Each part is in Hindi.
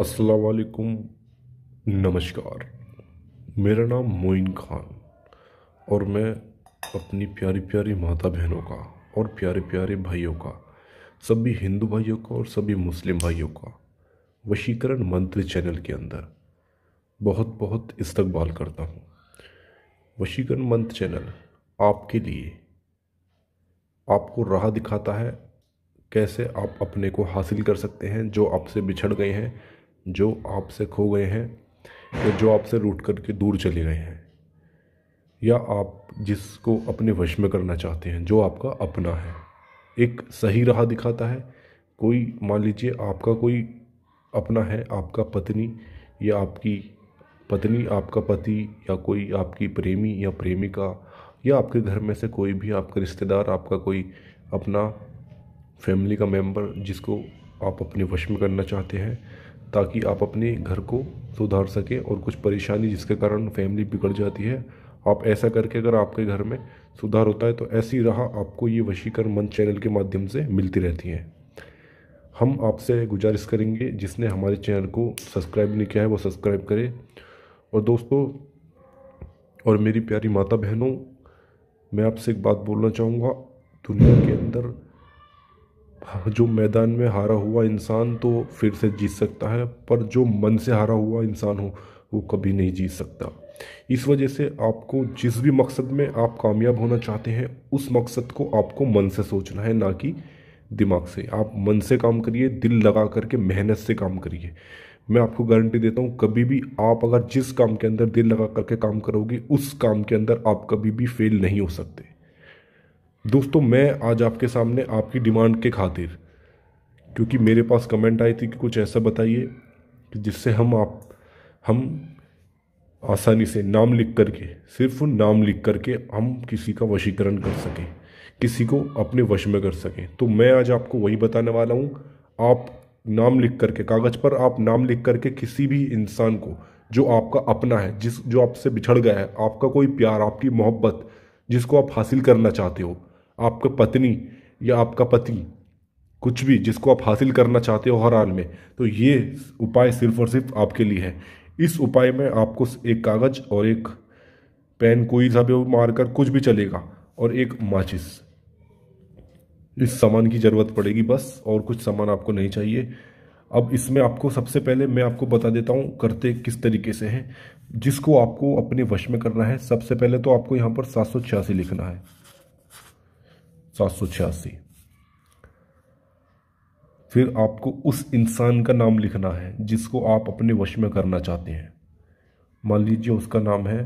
असलकुम नमस्कार मेरा नाम मोइन खान और मैं अपनी प्यारी प्यारी माता बहनों का और प्यारे प्यारे भाइयों का सभी हिंदू भाइयों का और सभी मुस्लिम भाइयों का वशीकरण मंत्र चैनल के अंदर बहुत बहुत इस्तकबाल करता हूँ वशीकरण मंत्र चैनल आपके लिए आपको राह दिखाता है कैसे आप अपने को हासिल कर सकते हैं जो आपसे बिछड़ गए हैं जो आपसे खो गए हैं या जो आपसे रूट करके दूर चले गए हैं या आप जिसको अपने वश में करना चाहते हैं जो आपका अपना है एक सही राह दिखाता है कोई मान लीजिए आपका कोई अपना है आपका पत्नी या आपकी पत्नी आपका पति या कोई आपकी प्रेमी या प्रेमिका या आपके घर में से कोई भी आपका रिश्तेदार आपका कोई अपना फैमिली का मेंबर जिसको आप अपने वश में करना चाहते हैं ताकि आप अपने घर को सुधार सकें और कुछ परेशानी जिसके कारण फैमिली बिगड़ जाती है आप ऐसा करके अगर आपके घर में सुधार होता है तो ऐसी राह आपको ये वशीकरण मंच चैनल के माध्यम से मिलती रहती है हम आपसे गुजारिश करेंगे जिसने हमारे चैनल को सब्सक्राइब नहीं किया है वो सब्सक्राइब करे और दोस्तों और मेरी प्यारी माता बहनों मैं आपसे एक बात बोलना चाहूँगा दुनिया के अंदर जो मैदान में हारा हुआ इंसान तो फिर से जीत सकता है पर जो मन से हारा हुआ इंसान हो वो कभी नहीं जीत सकता इस वजह से आपको जिस भी मकसद में आप कामयाब होना चाहते हैं उस मकसद को आपको मन से सोचना है ना कि दिमाग से आप मन से काम करिए दिल लगा करके मेहनत से काम करिए मैं आपको गारंटी देता हूँ कभी भी आप अगर जिस काम के अंदर दिल लगा करके काम करोगे उस काम के अंदर आप कभी भी फेल नहीं हो सकते दोस्तों मैं आज आपके सामने आपकी डिमांड के खातिर क्योंकि मेरे पास कमेंट आई थी कि कुछ ऐसा बताइए कि जिससे हम आप हम आसानी से नाम लिख कर के सिर्फ नाम लिख कर के हम किसी का वशीकरण कर सकें किसी को अपने वश में कर सकें तो मैं आज आपको वही बताने वाला हूँ आप नाम लिख करके कागज़ पर आप नाम लिख करके किसी भी इंसान को जो आपका अपना है जिस जो आपसे बिछड़ गया है आपका कोई प्यार आपकी मोहब्बत जिसको आप हासिल करना चाहते हो आपका पत्नी या आपका पति कुछ भी जिसको आप हासिल करना चाहते हो हर हाल में तो ये उपाय सिर्फ और सिर्फ आपके लिए है इस उपाय में आपको एक कागज़ और एक पेन कोई सा भी मारकर कुछ भी चलेगा और एक माचिस इस सामान की ज़रूरत पड़ेगी बस और कुछ सामान आपको नहीं चाहिए अब इसमें आपको सबसे पहले मैं आपको बता देता हूँ करते किस तरीके से है जिसको आपको अपने वश में करना है सबसे पहले तो आपको यहाँ पर सात लिखना है सात सौ छियासी फिर आपको उस इंसान का नाम लिखना है जिसको आप अपने वश में करना चाहते हैं मान लीजिए उसका नाम है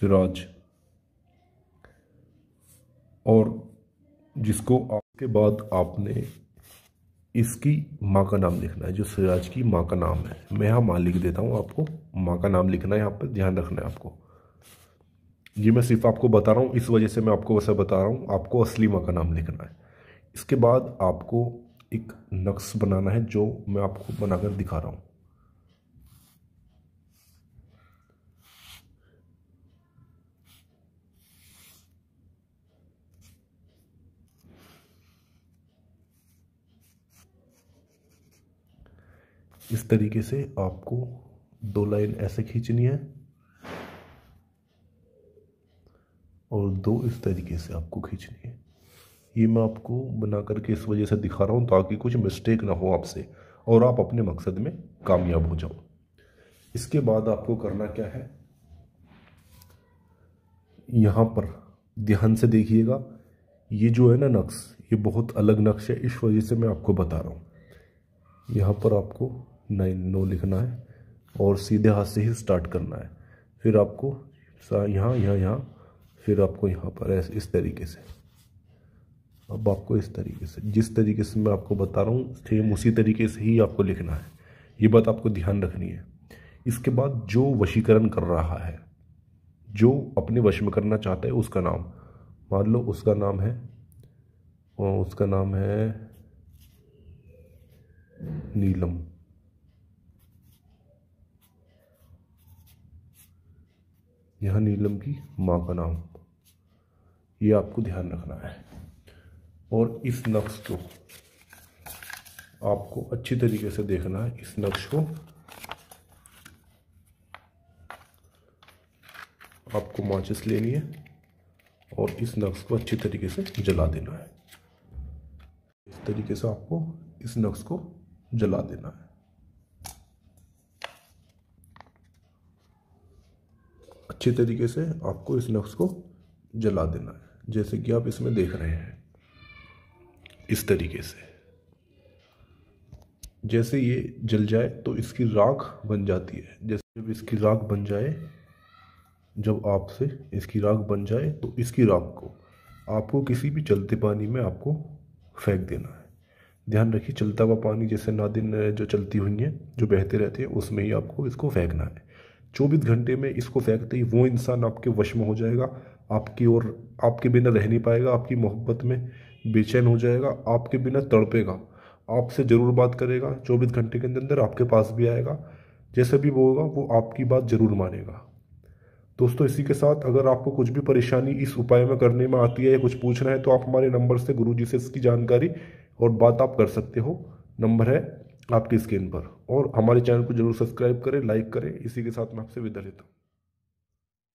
सिराज और जिसको आपके बाद आपने इसकी माँ का नाम लिखना है जो सिराज की माँ का नाम है मैं यहाँ मान लिख देता हूँ आपको माँ का नाम लिखना है यहाँ पर ध्यान रखना है आपको ये मैं सिर्फ आपको बता रहा हूँ इस वजह से मैं आपको वैसा बता रहा हूँ आपको असली माँ का नाम लिखना है इसके बाद आपको एक नक्श बनाना है जो मैं आपको बनाकर दिखा रहा हूँ इस तरीके से आपको दो लाइन ऐसे खींचनी है और दो इस तरीके से आपको खींचनी है ये मैं आपको बना करके इस वजह से दिखा रहा हूँ ताकि कुछ मिस्टेक ना हो आपसे और आप अपने मकसद में कामयाब हो जाओ इसके बाद आपको करना क्या है यहाँ पर ध्यान से देखिएगा ये जो है ना नक्श ये बहुत अलग नक्श है इस वजह से मैं आपको बता रहा हूँ यहाँ पर आपको नाइन नो लिखना है और सीधे हाथ से ही स्टार्ट करना है फिर आपको यहाँ यहाँ यहाँ फिर आपको यहाँ पर इस तरीके से अब आपको इस तरीके से जिस तरीके से मैं आपको बता रहा हूँ सेम उसी तरीके से ही आपको लिखना है ये बात आपको ध्यान रखनी है इसके बाद जो वशीकरण कर रहा है जो अपने वश में करना चाहता है उसका नाम मान लो उसका नाम है उसका नाम है नीलम यह नीलम की माँ का नाम ये आपको ध्यान रखना है और इस नक्श को आपको अच्छी तरीके से देखना है इस नक्श को आपको माचिस लेनी है और इस नक्श को अच्छी तरीके से जला देना है इस तरीके से आपको इस नक्श को जला देना है अच्छे तरीके से आपको इस नक्स को जला देना है जैसे कि आप इसमें देख रहे हैं इस तरीके से जैसे ये जल जाए तो इसकी राख बन जाती है जैसे जब इसकी राख बन जाए जब आपसे इसकी राख बन जाए तो इसकी राख को आपको किसी भी चलते पानी में आपको फेंक देना है ध्यान रखिए चलता हुआ पानी जैसे नादिन जो चलती हुई हैं जो बहते रहते हैं उसमें ही आपको इसको फेंकना है चौबीस घंटे में इसको फेंकते ही वो इंसान आपके वश में हो जाएगा आपकी और आपके बिना रह नहीं पाएगा आपकी मोहब्बत में बेचैन हो जाएगा आपके बिना तड़पेगा आपसे ज़रूर बात करेगा चौबीस घंटे के अंदर अंदर आपके पास भी आएगा जैसे भी वो होगा वो आपकी बात ज़रूर मानेगा दोस्तों इसी के साथ अगर आपको कुछ भी परेशानी इस उपाय में करने में आती है या कुछ पूछना है तो आप हमारे नंबर से गुरु जी से इसकी जानकारी और बात आप कर सकते हो नंबर है आपकी स्क्रीन पर और हमारे चैनल को जरूर सब्सक्राइब करें लाइक करें इसी के साथ मैं आपसे विदा लेता हूँ